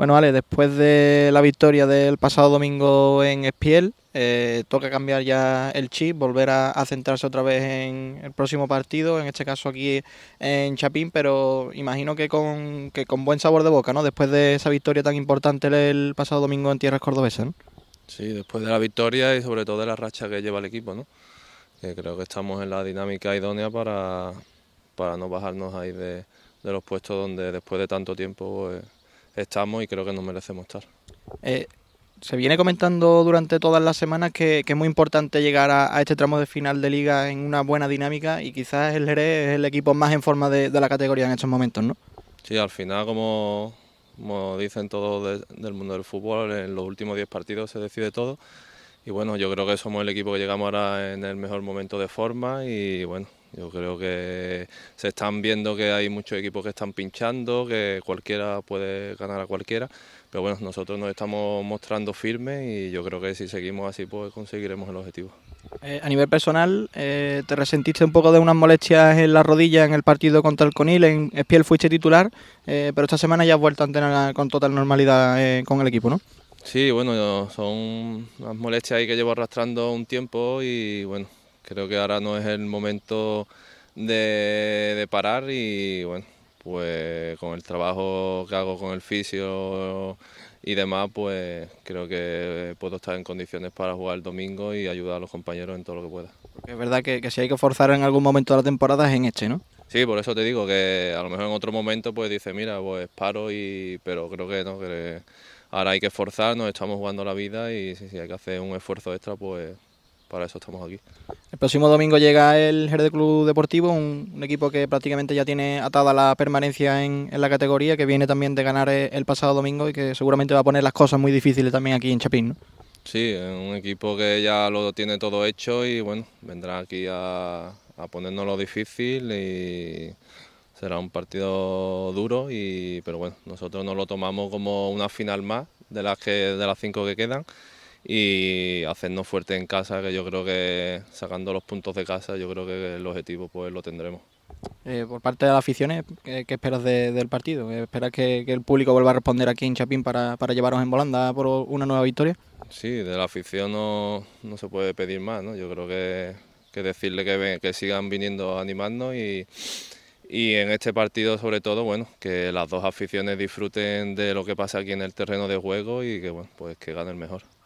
Bueno, Ale, después de la victoria del pasado domingo en Espiel, eh, toca cambiar ya el chip, volver a, centrarse otra vez en el próximo partido, en este caso aquí en Chapín, pero imagino que con, que con buen sabor de boca, ¿no? Después de esa victoria tan importante el pasado domingo en tierras cordobesas, Sí, después de la victoria y sobre todo de la racha que lleva el equipo, ¿no? Que creo que estamos en la dinámica idónea para, para no bajarnos ahí de, los puestos donde después de tanto tiempo... Pues, estamos y creo que nos merecemos estar. Eh, se viene comentando durante todas las semanas que, es muy importante llegar a, este tramo de final de liga en una buena dinámica y quizás el Jerez es el equipo más en forma de, la categoría en estos momentos, ¿no? Sí, al final, como, dicen todos del mundo del fútbol, en los últimos 10 partidos se decide todo. Y bueno, yo creo que somos el equipo que llegamos ahora en el mejor momento de forma y bueno, yo creo que se están viendo que hay muchos equipos que están pinchando, que cualquiera puede ganar a cualquiera, pero bueno, nosotros nos estamos mostrando firmes y yo creo que si seguimos así pues conseguiremos el objetivo. Eh, a nivel personal, eh, ¿te resentiste un poco de unas molestias en la rodilla en el partido contra el Conil? En Espiel fuiste titular, eh, pero esta semana ya has vuelto a entrenar con total normalidad con el equipo, ¿no? Sí, bueno, son unas molestias ahí que llevo arrastrando un tiempo y bueno, Creo que ahora no es el momento de, parar y bueno, pues con el trabajo que hago con el fisio y demás, pues creo que puedo estar en condiciones para jugar el domingo y ayudar a los compañeros en todo lo que pueda. es verdad que, si hay que forzar en algún momento de la temporada es en este, ¿no? Sí, por eso te digo que a lo mejor en otro momento pues dice, mira, pues paro y pero creo que no, que ahora hay que forzar, nos estamos jugando la vida y si hay que hacer un esfuerzo extra, pues para eso estamos aquí. El próximo domingo llega el Herde Club Deportivo, un, equipo que prácticamente ya tiene atada la permanencia en, la categoría, que viene también de ganar el pasado domingo y que seguramente va a poner las cosas muy difíciles también aquí en Chapín. ¿no? Sí, un equipo que ya lo tiene todo hecho y bueno, vendrá aquí a, ponernos lo difícil y será un partido duro y pero bueno nosotros nos lo tomamos como una final más de las que de las cinco que quedan y hacernos fuerte en casa, que yo creo que sacando los puntos de casa, yo creo que el objetivo pues lo tendremos. Eh, por parte de las aficiones, ¿qué, esperas del partido? ¿Esperas que, el público vuelva a responder aquí en Chapín para, para llevaros en volanda por una nueva victoria? Sí, de la afición no, se puede pedir más, ¿no? Yo creo que, que decirle que, que sigan viniendo a animarnos y, y en este partido sobre todo, bueno, que las dos aficiones disfruten de lo que pasa aquí en el terreno de juego y que, bueno, pues que gane el mejor.